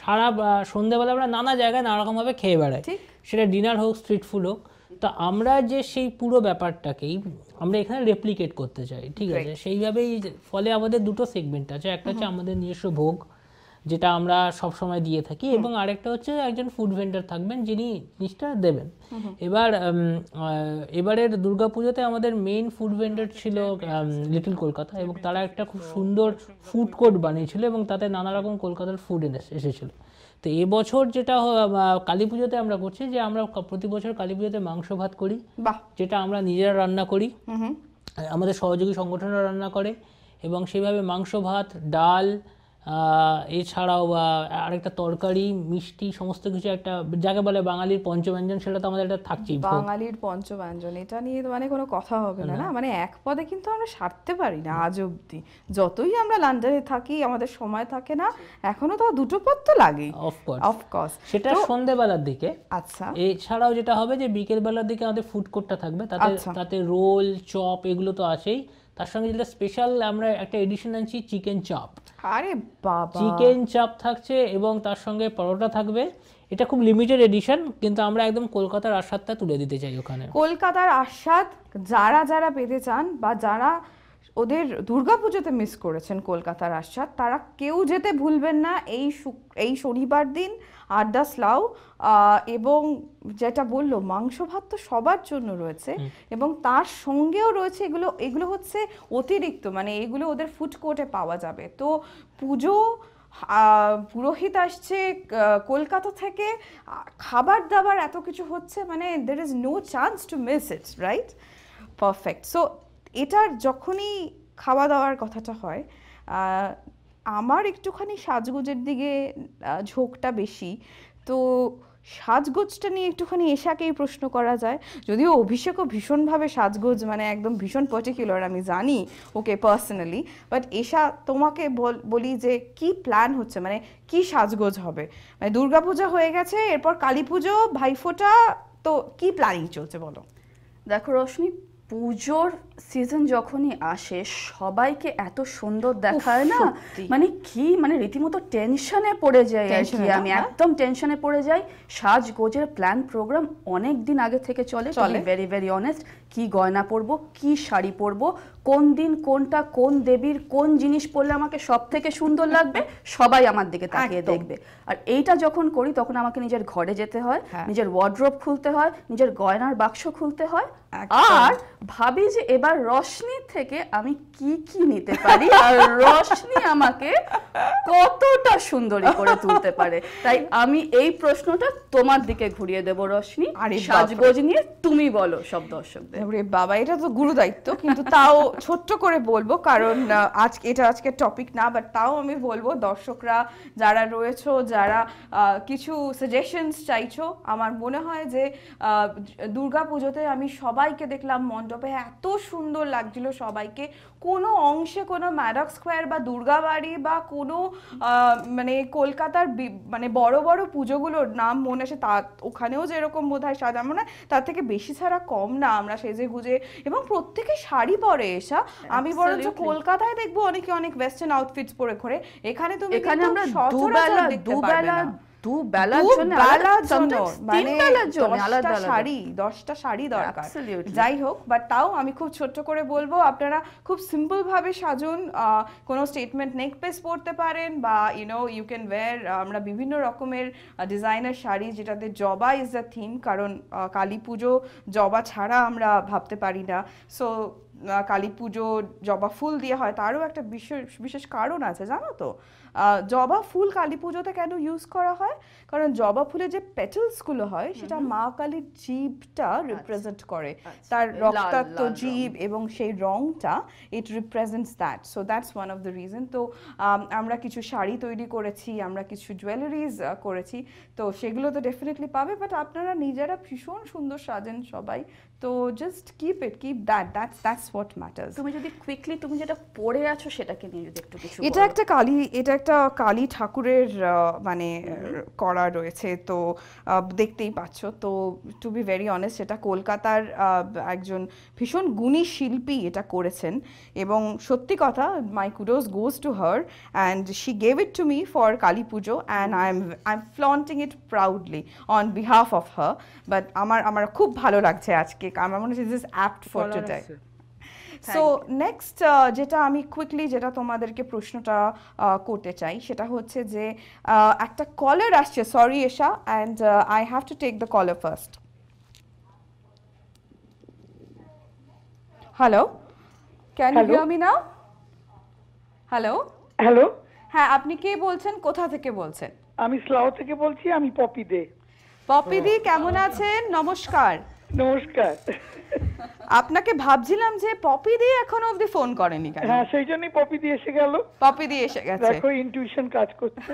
সারা সন্ধ্যাবেলা আমরা নানা জায়গায় নানা রকমভাবে খেয়ে বেড়াই সেটা ডিনার হোক স্ট্রিট ফুড হোক তো আমরা যে সেই পুরো ব্যাপারটাকেই আমরা এখানে রেপ্লিকেট করতে চাই ঠিক আছে সেইভাবেই ফলে আমাদের দুটো সেগমেন্ট আছে একটা হচ্ছে আমাদের নিজস্ব ভোগ যেটা আমরা সব সময় দিয়ে থাকি এবং আরেকটা হচ্ছে একজন ফুড ভেন্ডার থাকবেন যিনি জিনিসটা দেবেন এবার এবারের দুর্গাপুজোতে আমাদের মেইন ফুড ভেন্ডার ছিল লিটল কলকাতা এবং তারা একটা খুব সুন্দর ফুড কোর্ট বানিয়েছিল এবং তাতে নানা রকম কলকাতার ফুড এসেছিলো তো এবছর যেটা কালী পুজোতে আমরা করছি যে আমরা প্রতি বছর কালী পুজোতে মাংস ভাত করি যেটা আমরা নিজেরা রান্না করি আমাদের সহযোগী সংগঠনরা রান্না করে এবং সেভাবে মাংস ভাত ডাল এছাড়াও আরেকটা তরকারি মিষ্টি সমস্ত কিছু একটা যাকে বলে বাঙালির পঞ্চব্যঞ্জন সেটা তো আমাদের একটা থাকছেই বাঙালির পঞ্চব্যঞ্জন এটা নিয়ে মানে কোনো কথা হবে না না মানে এক পদে কিন্তু আমরা সারতে পারি না আজ অবধি যতই আমরা লন্ডনে থাকি আমাদের সময় থাকে না এখনো তো দুটো পদ তো লাগে অফকোর্স সেটা সন্ধেবেলার দিকে আচ্ছা এছাড়াও যেটা হবে যে বিকেলবেলার দিকে আমাদের ফুড কোর্টটা থাকবে তাতে আচ্ছা। তাতে রোল চপ এগুলো তো আছেই তার সঙ্গে যেটা স্পেশাল আমরা একটা এডিশন আনছি চিকেন চপ আরে বাবা চিকেন চপ থাকছে এবং তার সঙ্গে পরোটা থাকবে এটা খুব লিমিটেড এডিশন কিন্তু আমরা একদম কলকাতার আস্বাদটা তুলে দিতে চাই ওখানে কলকাতার আস্বাদ যারা যারা পেতে চান বা যারা ওদের দুর্গাপুজোতে মিস করেছেন কলকাতার আস্বাদ তারা কেউ যেতে ভুলবেন না এই এই শনিবার দিন আড্ডা স্লাউ এবং যেটা বললো মাংস ভাত তো সবার জন্য রয়েছে এবং তার সঙ্গেও রয়েছে এগুলো এগুলো হচ্ছে অতিরিক্ত মানে এগুলো ওদের ফুড কোর্টে পাওয়া যাবে তো পুজো পুরোহিত আসছে কলকাতা থেকে খাবার দাবার এত কিছু হচ্ছে মানে there is no chance to miss it right perfect so এটার যখনই খাওয়া দাওয়ার কথাটা হয় আমার একটুখানি সাজগোজের দিকে ঝোঁকটা বেশি তো সাজগোজটা নিয়ে একটুখানি এশাকেই প্রশ্ন করা যায় যদিও অভিষেকও ভীষণভাবে সাজগোজ মানে একদম ভীষণ পার্টিকুলার আমি জানি ওকে পার্সোনালি বাট এশা তোমাকে বলি যে কি প্ল্যান হচ্ছে মানে কি সাজগোজ হবে মানে দুর্গাপূজা হয়ে গেছে এরপর কালী পুজো ভাইফোঁটা তো কি প্ল্যানিং চলছে বলো দেখো রশ্মি পুজোর সিজন যখনই আসে সবাইকে এত সুন্দর দেখায় না মানে কি মানে রীতিমতো টেনশনে পড়ে যায় আর কি আমি একদম টেনশনে পড়ে যাই সাজগোজের প্ল্যান প্রোগ্রাম অনেক দিন আগে থেকে চলে চলে ভেরি ভেরি অনেস্ট কি গয়না পরবো কি শাড়ি পরবো কোন দিন কোনটা কোন দেবীর কোন জিনিস পড়লে আমাকে সব থেকে সুন্দর লাগবে সবাই আমার দিকে তাকিয়ে দেখবে আর এইটা যখন করি তখন আমাকে নিজের ঘরে যেতে হয় হ্যাঁ। নিজের ওয়ার্ড্রোপ খুলতে হয় নিজের গয়নার বাক্স খুলতে হয় আর ভাবি যে এবার রশনি থেকে আমি কি কি নিতে পারি আর রশনি আমাকে কতটা সুন্দরী করে তুলতে পারে তাই আমি এই প্রশ্নটা তোমার দিকে ঘুরিয়ে দেব রশনি সাজগোজ নিয়ে তুমি বলো সব দর্শকদের বাবা এটা তো গুরু দায়িত্ব কিন্তু তাও ছোট্ট করে বলবো কারণ আজকে এটা আজকে টপিক না বাট তাও আমি বলবো দর্শকরা যারা রয়েছো যারা কিছু সাজেশনস চাইছো আমার মনে হয় যে দুর্গা পুজোতে আমি সবাইকে দেখলাম মণ্ডপে এত সুন্দর লাগছিল সবাইকে কোনো অংশে কোনো ম্যাডক স্কোয়ার বা দুর্গাবাড়ি বা কোনো মানে কলকাতার মানে বড় বড় পুজোগুলোর নাম মনে আসে তা ওখানেও যেরকম বোধ হয় মনে হয় তার থেকে বেশি ছাড়া কম না আমরা সেজে গুজে এবং প্রত্যেকে শাড়ি পরে পেশা হ্যাঁ, আমি বরঞ্চ কলকাতায় দেখবো অনেকে অনেক ওয়েস্টার্ন আউটফিটস পরে ঘোরে এখানে তুমি এখানে আমরা দুবেলা দুবেলা মানে যাই হোক বাট তাও আমি খুব ছোট্ট করে বলবো আপনারা খুব সিম্পল ভাবে সাজুন কোনো স্টেটমেন্ট নেক পেস পরতে পারেন বা ইউনো ইউ ক্যান ওয়ার আমরা বিভিন্ন রকমের ডিজাইনার শাড়ি যেটাতে জবা ইজ দ্য থিম কারণ কালী পুজো জবা ছাড়া আমরা ভাবতে পারি না সো কালী পুজো জবা ফুল দিয়ে হয় তারও একটা বিশেষ বিশেষ কারণ আছে জানো তো জবা ফুল কালী পুজোতে কেন ইউজ করা হয় কারণ জবা ফুলে যে পেটেলসগুলো হয় সেটা মা কালীর জীবটা রিপ্রেজেন্ট আচ্ছা, করে আচ্ছা, তার রক্তাক্ত জীব এবং সেই রংটা it represents that so that's one of the reason তো আমরা কিছু শাড়ি তৈরি করেছি আমরা কিছু জুয়েলারিজ করেছি তো সেগুলো তো ডেফিনেটলি পাবে বাট আপনারা নিজেরা ভীষণ সুন্দর সাজেন সবাই তো just keep it keep that that's that's what matters তুমি যদি কুইকলি তুমি যেটা পড়ে আছো সেটাকে নিয়ে যদি একটু কিছু এটা একটা কালী এটা একটা কালী ঠাকুরের মানে করা রয়েছে তো দেখতেই পাচ্ছ তো টু বি ভেরি অনেস্ট এটা কলকাতার একজন ভীষণ গুণী শিল্পী এটা করেছেন এবং সত্যি কথা my kudos goes to her and she gave it to me for Kali Puja and I am I am flaunting it proudly on behalf of her but আমার আমার খুব ভালো লাগছে আজকে আমার মনে হচ্ছে this apt for today so next যেটা আমি কুইকলি যেটা তোমাদেরকে প্রশ্নটা করতে চাই সেটা হচ্ছে যে একটা কলার আসছে sorry Esha and I have to take the caller first hello can you hear me hello hello হ্যাঁ আপনি কে বলছেন কোথা থেকে বলছেন আমি স্লাও থেকে বলছি আমি পপি দে পপি দি কেমন আছেন নমস্কার নমস্কার আপনাকে ভাবছিলাম যে পপি দিয়ে এখনো অবধি ফোন করেনি কেন হ্যাঁ সেই জন্যই পপি দিয়ে এসে গেল পপি দিয়ে এসে গেছে দেখো ইনটিউশন কাজ করছে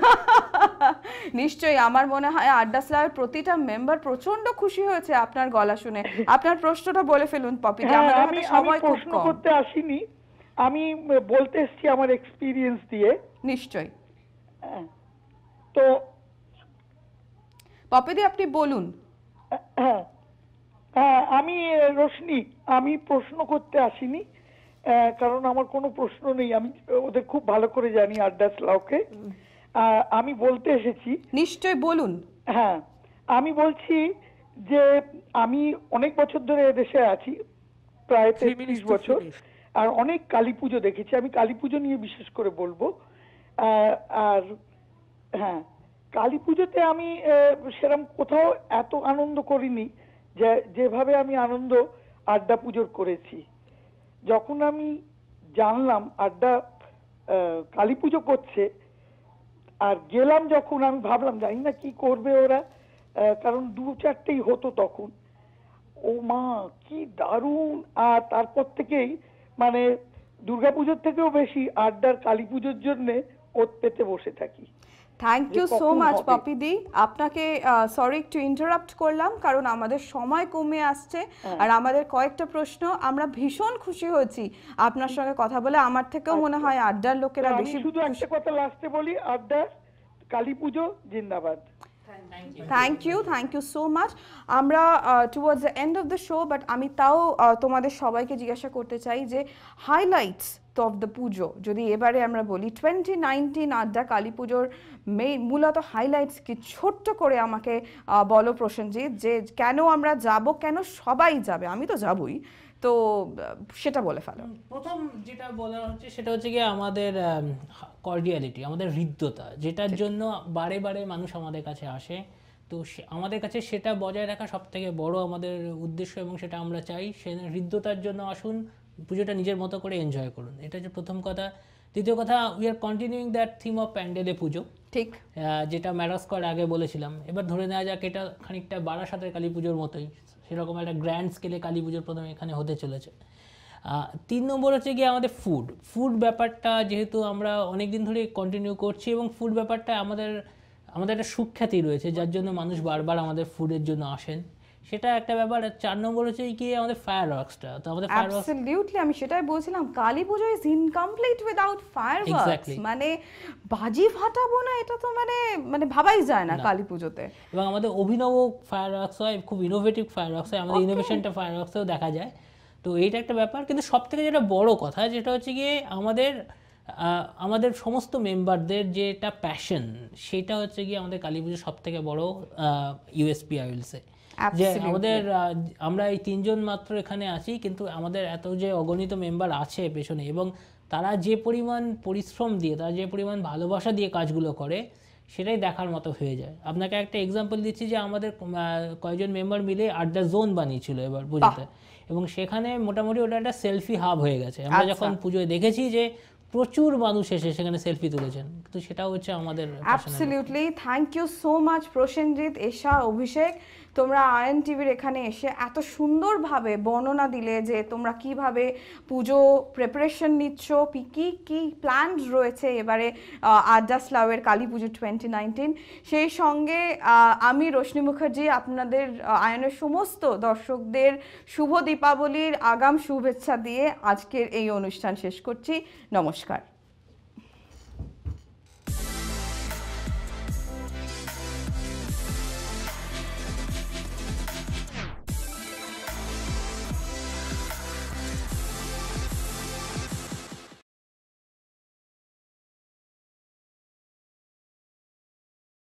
নিশ্চয়ই আমার মনে হয় আড্ডা স্লাবের প্রতিটা মেম্বার প্রচন্ড খুশি হয়েছে আপনার গলা শুনে আপনার প্রশ্নটা বলে ফেলুন পপি হ্যাঁ, আমাদের আমি সময় প্রশ্ন করতে আসিনি আমি বলতে এসেছি আমার এক্সপিরিয়েন্স দিয়ে নিশ্চয়ই হ্যাঁ, তো পপি আপনি বলুন হ্যাঁ হ্যাঁ, আমি রোশনি আমি প্রশ্ন করতে আসিনি কারণ আমার কোনো প্রশ্ন নেই আমি ওদের খুব ভালো করে জানি আড্ডা স্লাউকে আমি বলতে এসেছি নিশ্চয় বলুন হ্যাঁ আমি বলছি যে আমি অনেক বছর ধরে এদেশে আছি প্রায় তেত্রিশ বছর আর অনেক কালী পুজো দেখেছি আমি কালী পুজো নিয়ে বিশেষ করে বলবো আর হ্যাঁ কালী পুজোতে আমি সেরকম কোথাও এত আনন্দ করিনি আহ যে যেভাবে আমি আনন্দ আড্ডা পুজোর করেছি যখন আমি জানলাম আড্ডা কালী পুজো করছে আর গেলাম যখন আমি ভাবলাম জানি না কি করবে ওরা কারণ দু চারটেই হতো তখন ও মা কি দারুণ আর তারপর থেকেই মানে দুর্গাপুজোর থেকেও বেশি আড্ডার কালী পুজোর জন্যে ওত পেতে বসে থাকি থ্যাংক ইউ সো মাচ পপিদি আপনাকে সরি একটু ইন্টারাপ্ট করলাম কারণ আমাদের সময় কমে আসছে হ্যাঁ। আর আমাদের কয়েকটা প্রশ্ন আমরা ভীষণ খুশি হয়েছি আপনার সঙ্গে কথা বলে আমার থেকেও মনে আচ্ছা। হয় আড্ডার লোকেরা বেশি শুধু একটা কথা লাস্টে বলি আড্ডার কালী পুজো জিন্দাবাদ thank you thank you so much আমরা towards the end of the show but আমি তাও তোমাদের সবাইকে জিজ্ঞাসা করতে চাই যে হাইলাইটস গুরুত্ব অফ দ্য পুজো যদি এবারে আমরা বলি টোয়েন্টি নাইনটিন আড্ডা কালী পুজোর মেইন মূলত হাইলাইটস কি ছোট্ট করে আমাকে বলো প্রসেনজিৎ যে কেন আমরা যাব কেন সবাই যাবে আমি তো যাবই তো সেটা বলে ফেলো প্রথম যেটা বলা হচ্ছে সেটা হচ্ছে গিয়ে আমাদের কর্ডিয়ালিটি আমাদের হৃদ্যতা যেটার জন্য বারে বারে মানুষ আমাদের কাছে আসে তো আমাদের কাছে সেটা বজায় রাখা সবথেকে বড় আমাদের উদ্দেশ্য এবং সেটা আমরা চাই সে হৃদ্যতার জন্য আসুন পুজোটা নিজের মতো করে এনজয় করুন এটা হচ্ছে প্রথম কথা দ্বিতীয় কথা we are continuing that theme of প্যান্ডেলে পুজো ঠিক যেটা ম্যারাস্কর আগে বলেছিলাম এবার ধরে নেওয়া যাক এটা খানিকটা বারাসাতের কালী পুজোর মতোই সেরকম একটা গ্র্যান্ড স্কেলে কালী পুজোর প্রথমে এখানে হতে চলেছে তিন নম্বর হচ্ছে গিয়ে আমাদের ফুড ফুড ব্যাপারটা যেহেতু আমরা অনেক দিন ধরে কন্টিনিউ করছি এবং ফুড ব্যাপারটা আমাদের আমাদের একটা সুখ্যাতি রয়েছে যার জন্য মানুষ বারবার আমাদের ফুডের জন্য আসেন সেটা একটা ব্যাপার চার নম্বর হচ্ছে কি আমাদের ফায়ার ওয়ার্কসটা তো আমাদের ফায়ার অ্যাবসলিউটলি আমি সেটাই বলছিলাম কালী পুজো ইজ ইনকমপ্লিট উইদাউট ফায়ার মানে বাজি ফাটাবো না এটা তো মানে মানে ভাবাই যায় না কালী পুজোতে এবং আমাদের অভিনব ফায়ার ওয়ার্কস হয় খুব ইনোভেটিভ ফায়ার ওয়ার্কস হয় আমাদের ইনোভেশনটা ফায়ার ওয়ার্কসেও দেখা যায় তো এইটা একটা ব্যাপার কিন্তু সব থেকে যেটা বড় কথা যেটা হচ্ছে গিয়ে আমাদের আমাদের সমস্ত মেম্বারদের যেটা প্যাশন সেটা হচ্ছে গিয়ে আমাদের কালী পুজোর সব থেকে বড় ইউএসপি আইলসে যে আমাদের আমরা এই তিনজন মাত্র এখানে আছি কিন্তু আমাদের এত যে অগণিত মেম্বার আছে পেছনে এবং তারা যে পরিমাণ পরিশ্রম দিয়ে তারা যে পরিমাণ ভালোবাসা দিয়ে কাজগুলো করে সেটাই দেখার মতো হয়ে যায় আপনাকে একটা এক্সাম্পল দিচ্ছি যে আমাদের কয়েকজন মেম্বার মিলে আড্ডা জোন বানিয়েছিল এবার পুজোতে এবং সেখানে মোটামুটি ওটা একটা সেলফি হাব হয়ে গেছে আমরা আচ্ছা। যখন পুজোয় দেখেছি যে প্রচুর মানুষ এসে সেখানে সেলফি তুলেছেন কিন্তু সেটা হচ্ছে আমাদের absolutely thank you so much Prosenjit Esha Abhishek তোমরা আয়ন টিভির এখানে এসে এত সুন্দরভাবে বর্ণনা দিলে যে তোমরা কিভাবে পুজো প্রিপারেশন নিচ্ছ কী কী প্ল্যান রয়েছে এবারে আড্ডা স্লাউয়ের কালী পুজো টোয়েন্টি নাইনটিন সেই সঙ্গে আমি রশ্মি মুখার্জি আপনাদের আয়নের সমস্ত দর্শকদের শুভ দীপাবলির আগাম শুভেচ্ছা দিয়ে আজকের এই অনুষ্ঠান শেষ করছি নমস্কার